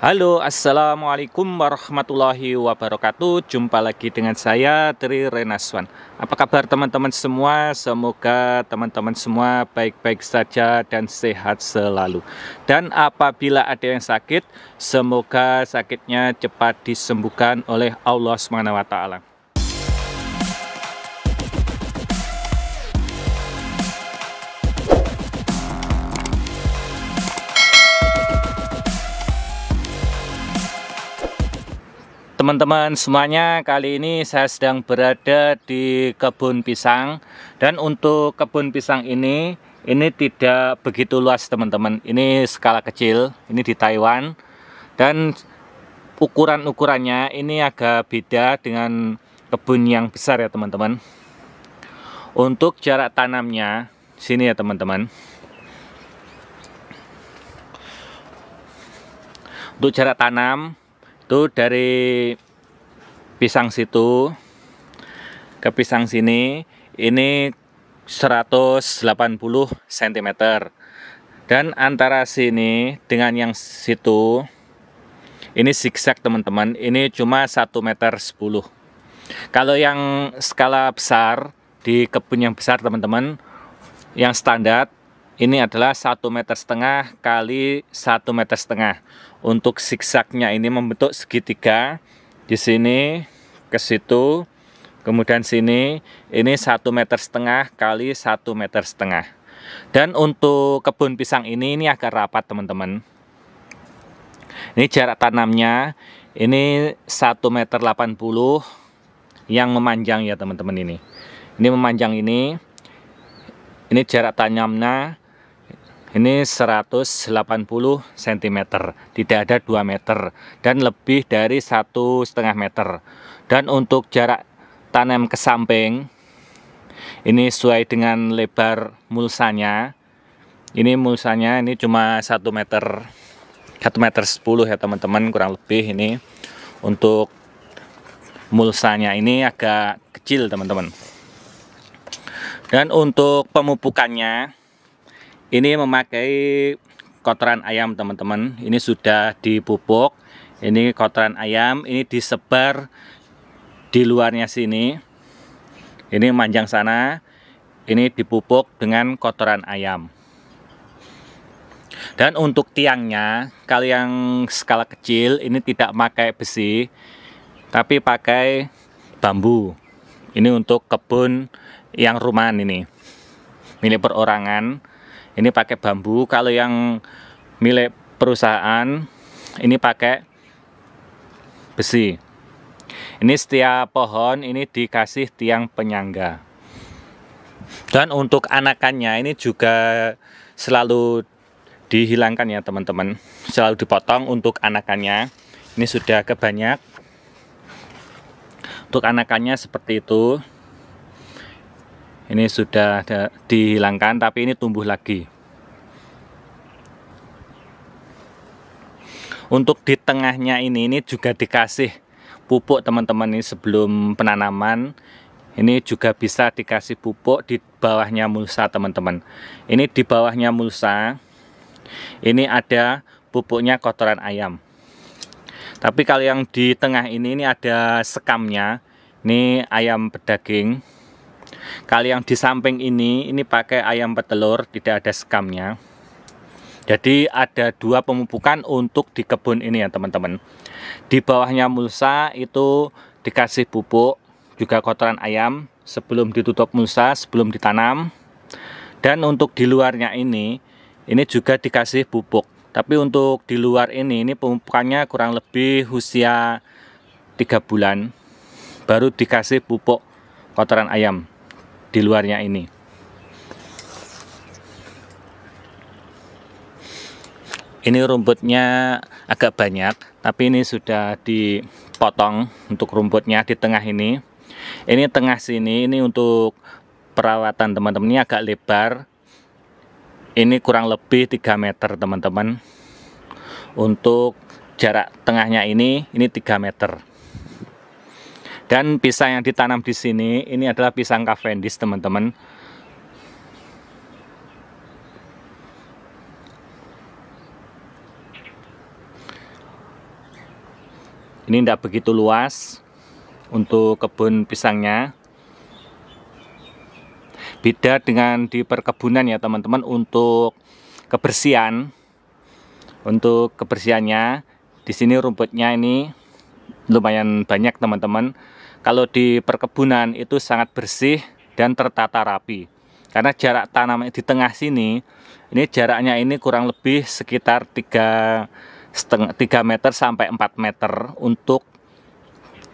Halo, Assalamualaikum warahmatullahi wabarakatuh Jumpa lagi dengan saya, Tri Renaswan Apa kabar teman-teman semua? Semoga teman-teman semua baik-baik saja dan sehat selalu Dan apabila ada yang sakit Semoga sakitnya cepat disembuhkan oleh Allah SWT Teman-teman semuanya, kali ini saya sedang berada di kebun pisang dan untuk kebun pisang ini ini tidak begitu luas teman-teman. Ini skala kecil, ini di Taiwan dan ukuran-ukurannya ini agak beda dengan kebun yang besar ya teman-teman. Untuk jarak tanamnya sini ya teman-teman. Untuk jarak tanam itu dari pisang situ ke pisang sini ini 180 cm dan antara sini dengan yang situ ini zigzag teman-teman ini cuma 1 meter 10 kalau yang skala besar di kebun yang besar teman-teman yang standar ini adalah satu meter setengah kali satu meter setengah. Untuk zigzagnya ini membentuk segitiga di sini ke situ, kemudian sini ini satu meter setengah kali satu meter setengah. Dan untuk kebun pisang ini ini agak rapat teman-teman. Ini jarak tanamnya ini satu meter 80 yang memanjang ya teman-teman ini. Ini memanjang ini. Ini jarak tanamnya ini 180 cm tidak ada 2 meter dan lebih dari satu setengah meter dan untuk jarak tanam ke samping ini sesuai dengan lebar mulsanya ini mulsanya ini cuma 1 meter 1 meter 10 ya teman-teman kurang lebih ini untuk mulsanya ini agak kecil teman-teman dan untuk pemupukannya ini memakai kotoran ayam teman-teman ini sudah dipupuk ini kotoran ayam ini disebar di luarnya sini ini manjang sana ini dipupuk dengan kotoran ayam dan untuk tiangnya kalau yang skala kecil ini tidak pakai besi tapi pakai bambu ini untuk kebun yang rumahan ini milik perorangan ini pakai bambu kalau yang milik perusahaan ini pakai besi ini setiap pohon ini dikasih tiang penyangga dan untuk anakannya ini juga selalu dihilangkan ya teman-teman selalu dipotong untuk anakannya ini sudah kebanyak untuk anakannya seperti itu ini sudah dihilangkan tapi ini tumbuh lagi untuk di tengahnya ini ini juga dikasih pupuk teman-teman ini sebelum penanaman ini juga bisa dikasih pupuk di bawahnya mulsa teman-teman ini di bawahnya mulsa ini ada pupuknya kotoran ayam tapi kalau yang di tengah ini ini ada sekamnya ini ayam pedaging kali yang di samping ini ini pakai ayam petelur tidak ada sekamnya jadi ada dua pemupukan untuk di kebun ini ya teman-teman di bawahnya mulsa itu dikasih pupuk juga kotoran ayam sebelum ditutup mulsa sebelum ditanam dan untuk di luarnya ini ini juga dikasih pupuk tapi untuk di luar ini ini pemupukannya kurang lebih usia tiga bulan baru dikasih pupuk kotoran ayam di luarnya ini ini rumputnya agak banyak tapi ini sudah dipotong untuk rumputnya di tengah ini ini tengah sini ini untuk perawatan teman-teman ini agak lebar ini kurang lebih 3 meter teman-teman untuk jarak tengahnya ini ini 3 meter dan pisang yang ditanam di sini ini adalah pisang Cavendish, teman-teman. Ini tidak begitu luas untuk kebun pisangnya. Beda dengan di perkebunan ya teman-teman untuk kebersihan. Untuk kebersihannya di sini rumputnya ini lumayan banyak teman-teman kalau di perkebunan itu sangat bersih dan tertata rapi. Karena jarak tanam di tengah sini, ini jaraknya ini kurang lebih sekitar 3 setengah 3 meter sampai 4 meter untuk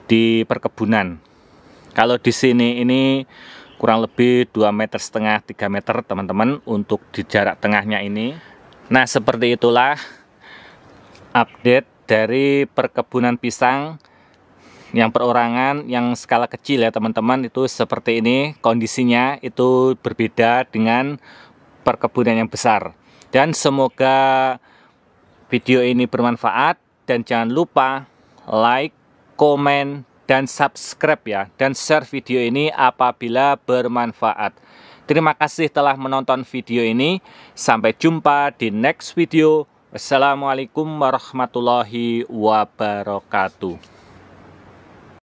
di perkebunan. Kalau di sini ini kurang lebih 2 meter setengah 3 meter teman-teman untuk di jarak tengahnya ini. Nah, seperti itulah update dari perkebunan pisang yang perorangan yang skala kecil ya teman-teman itu seperti ini kondisinya itu berbeda dengan perkebunan yang besar dan semoga video ini bermanfaat dan jangan lupa like, komen, dan subscribe ya dan share video ini apabila bermanfaat. Terima kasih telah menonton video ini. Sampai jumpa di next video. Assalamualaikum warahmatullahi wabarakatuh.